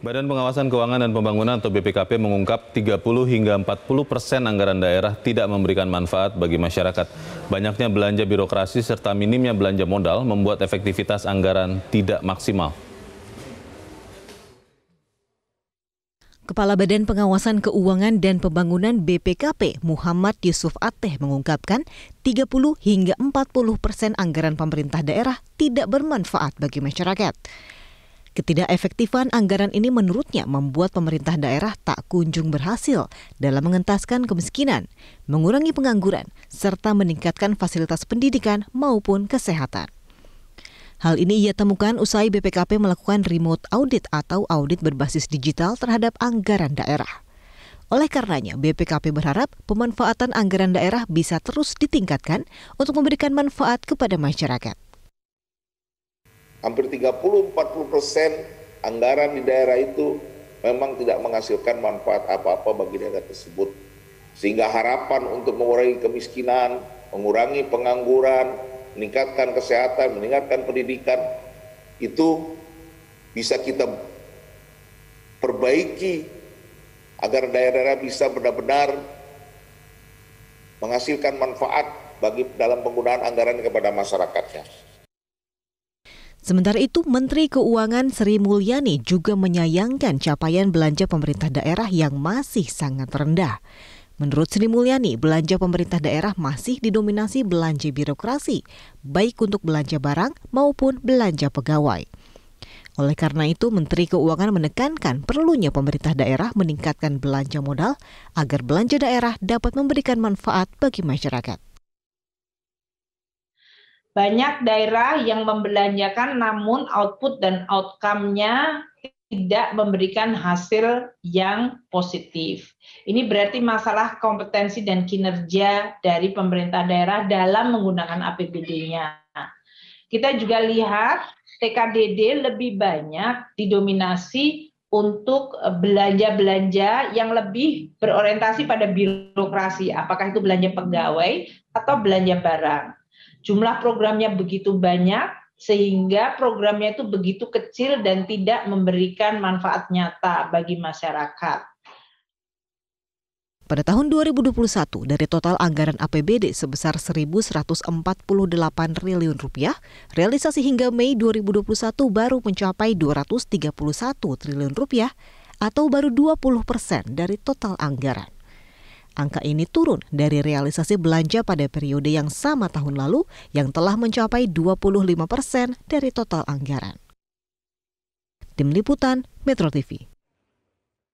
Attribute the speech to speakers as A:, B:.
A: Badan Pengawasan Keuangan dan Pembangunan atau BPKP mengungkap 30 hingga 40 persen anggaran daerah tidak memberikan manfaat bagi masyarakat. Banyaknya belanja birokrasi serta minimnya belanja modal membuat efektivitas anggaran tidak maksimal.
B: Kepala Badan Pengawasan Keuangan dan Pembangunan BPKP Muhammad Yusuf Ateh mengungkapkan 30 hingga 40 persen anggaran pemerintah daerah tidak bermanfaat bagi masyarakat. Ketidakefektifan anggaran ini menurutnya membuat pemerintah daerah tak kunjung berhasil dalam mengentaskan kemiskinan, mengurangi pengangguran, serta meningkatkan fasilitas pendidikan maupun kesehatan. Hal ini ia temukan usai BPKP melakukan remote audit atau audit berbasis digital terhadap anggaran daerah. Oleh karenanya, BPKP berharap pemanfaatan anggaran daerah bisa terus ditingkatkan untuk memberikan manfaat kepada masyarakat
A: hampir 30-40 persen anggaran di daerah itu memang tidak menghasilkan manfaat apa-apa bagi daerah tersebut. Sehingga harapan untuk mengurangi kemiskinan, mengurangi pengangguran, meningkatkan kesehatan, meningkatkan pendidikan, itu bisa kita perbaiki agar daerah-daerah bisa benar-benar menghasilkan manfaat bagi dalam penggunaan anggaran kepada masyarakatnya.
B: Sementara itu, Menteri Keuangan Sri Mulyani juga menyayangkan capaian belanja pemerintah daerah yang masih sangat rendah. Menurut Sri Mulyani, belanja pemerintah daerah masih didominasi belanja birokrasi, baik untuk belanja barang maupun belanja pegawai. Oleh karena itu, Menteri Keuangan menekankan perlunya pemerintah daerah meningkatkan belanja modal agar belanja daerah dapat memberikan manfaat bagi masyarakat
C: banyak daerah yang membelanjakan namun output dan outcome-nya tidak memberikan hasil yang positif. Ini berarti masalah kompetensi dan kinerja dari pemerintah daerah dalam menggunakan APBD-nya. Kita juga lihat TKDD lebih banyak didominasi untuk belanja-belanja yang lebih berorientasi pada birokrasi, apakah itu belanja pegawai atau belanja barang Jumlah programnya begitu banyak, sehingga programnya itu begitu kecil dan tidak memberikan manfaat nyata bagi masyarakat.
B: Pada tahun 2021, dari total anggaran APBD sebesar 1.148 triliun rupiah, realisasi hingga Mei 2021 baru mencapai 231 triliun rupiah atau baru 20 persen dari total anggaran. Angka ini turun dari realisasi belanja pada periode yang sama tahun lalu yang telah mencapai 25 persen dari total anggaran. Tim Liputan, Metro TV.